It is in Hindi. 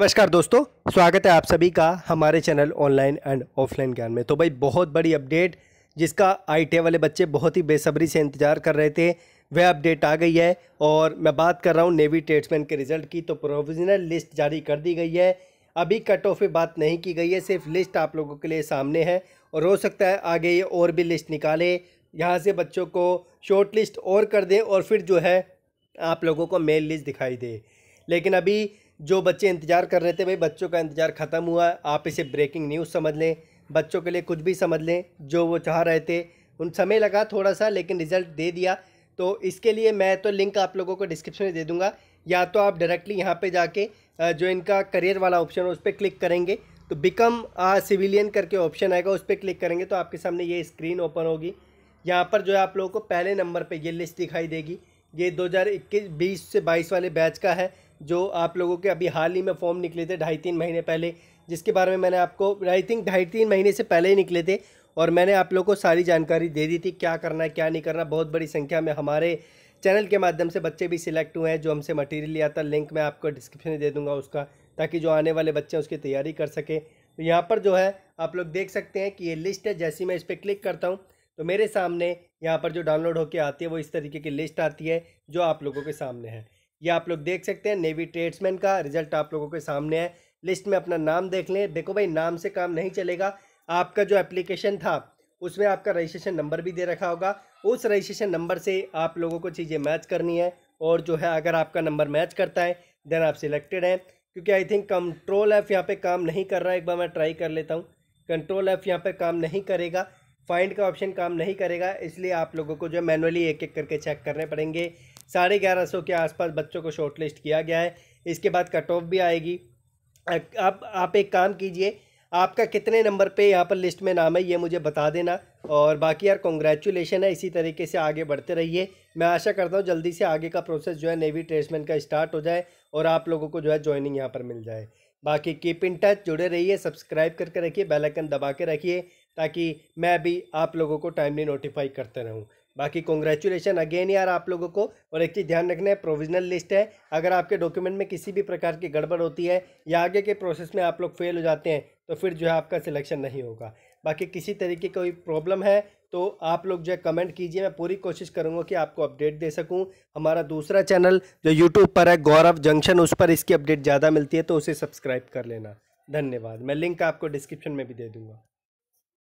नमस्कार दोस्तों स्वागत है आप सभी का हमारे चैनल ऑनलाइन एंड ऑफलाइन ज्ञान में तो भाई बहुत बड़ी अपडेट जिसका आई वाले बच्चे बहुत ही बेसब्री से इंतज़ार कर रहे थे वह अपडेट आ गई है और मैं बात कर रहा हूँ नेवी ट्रेड्समैन के रिज़ल्ट की तो प्रोविजनल लिस्ट जारी कर दी गई है अभी कट ऑफ में बात नहीं की गई है सिर्फ लिस्ट आप लोगों के लिए सामने है और हो सकता है आगे ये और भी लिस्ट निकाले यहाँ से बच्चों को शॉर्ट लिस्ट और कर दें और फिर जो है आप लोगों को मेल लिस्ट दिखाई दे लेकिन अभी जो बच्चे इंतज़ार कर रहे थे भाई बच्चों का इंतज़ार ख़त्म हुआ आप इसे ब्रेकिंग न्यूज़ समझ लें बच्चों के लिए कुछ भी समझ लें जो वो चाह रहे थे उन समय लगा थोड़ा सा लेकिन रिज़ल्ट दे दिया तो इसके लिए मैं तो लिंक आप लोगों को डिस्क्रिप्शन में दे दूँगा या तो आप डायरेक्टली यहाँ पे जाके जो इनका करियर वाला ऑप्शन है उस पर क्लिक करेंगे तो बिकम सिविलियन करके ऑप्शन आएगा उस पर क्लिक करेंगे तो आपके सामने ये स्क्रीन ओपन होगी यहाँ पर जो है आप लोगों को पहले नंबर पे ये लिस्ट दिखाई देगी ये 2021 20 से 22 वाले बैच का है जो आप लोगों के अभी हाल ही में फॉर्म निकले थे ढाई तीन महीने पहले जिसके बारे में मैंने आपको आई थिंक ढाई तीन महीने से पहले ही निकले थे और मैंने आप लोगों को सारी जानकारी दे दी थी क्या करना है क्या नहीं करना बहुत बड़ी संख्या में हमारे चैनल के माध्यम से बच्चे भी सिलेक्ट हुए हैं जो हमसे मटेरियल लिया था लिंक मैं आपको डिस्क्रिप्शन में दे दूंगा उसका ताकि जो आने वाले बच्चे हैं उसकी तैयारी कर सकें तो यहाँ पर जो है आप लोग देख सकते हैं कि ये लिस्ट है जैसी मैं इस पर क्लिक करता हूँ तो मेरे सामने यहाँ पर जो डाउनलोड होकर आती है वो इस तरीके की लिस्ट आती है जो आप लोगों के सामने है ये आप लोग देख सकते हैं नेवी ट्रेड्समैन का रिजल्ट आप लोगों के सामने है लिस्ट में अपना नाम देख लें देखो भाई नाम से काम नहीं चलेगा आपका जो एप्लीकेशन था उसमें आपका रजिस्ट्रेशन नंबर भी दे रखा होगा उस रजिस्ट्रेशन नंबर से आप लोगों को चीज़ें मैच करनी है और जो है अगर आपका नंबर मैच करता है देन आप सिलेक्टेड हैं क्योंकि आई थिंक कंट्रोल एफ यहाँ पे काम नहीं कर रहा है एक बार मैं ट्राई कर लेता हूँ कंट्रोल एफ़ यहाँ पे काम नहीं करेगा फाइंड का ऑप्शन काम नहीं करेगा इसलिए आप लोगों को जो मैनुअली एक एक करके चेक करने पड़ेंगे साढ़े ग्यारह सौ के आसपास बच्चों को शॉर्टलिस्ट किया गया है इसके बाद कट ऑफ भी आएगी आप आप एक काम कीजिए आपका कितने नंबर पे यहाँ पर लिस्ट में नाम है ये मुझे बता देना और बाकी यार कॉन्ग्रेचुलेशन है इसी तरीके से आगे बढ़ते रहिए मैं आशा करता हूँ जल्दी से आगे का प्रोसेस जो है नेवी ट्रेसमैन का स्टार्ट हो जाए और आप लोगों को जो है ज्वाइनिंग यहाँ पर मिल जाए बाकी कीप इन टच जुड़े रहिए सब्सक्राइब करके रखिए बेलाइकन दबा के रखिए ताकि मैं भी आप लोगों को टाइमली नोटिफाई करते रहूँ बाकी कॉन्ग्रेचुलेसन अगेन यार आप लोगों को और एक चीज़ ध्यान रखना है प्रोविजनल लिस्ट है अगर आपके डॉक्यूमेंट में किसी भी प्रकार की गड़बड़ होती है या आगे के प्रोसेस में आप लोग फेल हो जाते हैं तो फिर जो है आपका सिलेक्शन नहीं होगा बाकी किसी तरीके की कोई प्रॉब्लम है तो आप लोग जो है कमेंट कीजिए मैं पूरी कोशिश करूँगा कि आपको अपडेट दे सकूँ हमारा दूसरा चैनल जो यूट्यूब पर है गौरव जंक्शन उस पर इसकी अपडेट ज़्यादा मिलती है तो उसे सब्सक्राइब कर लेना धन्यवाद मैं लिंक आपको डिस्क्रिप्शन में भी दे दूँगा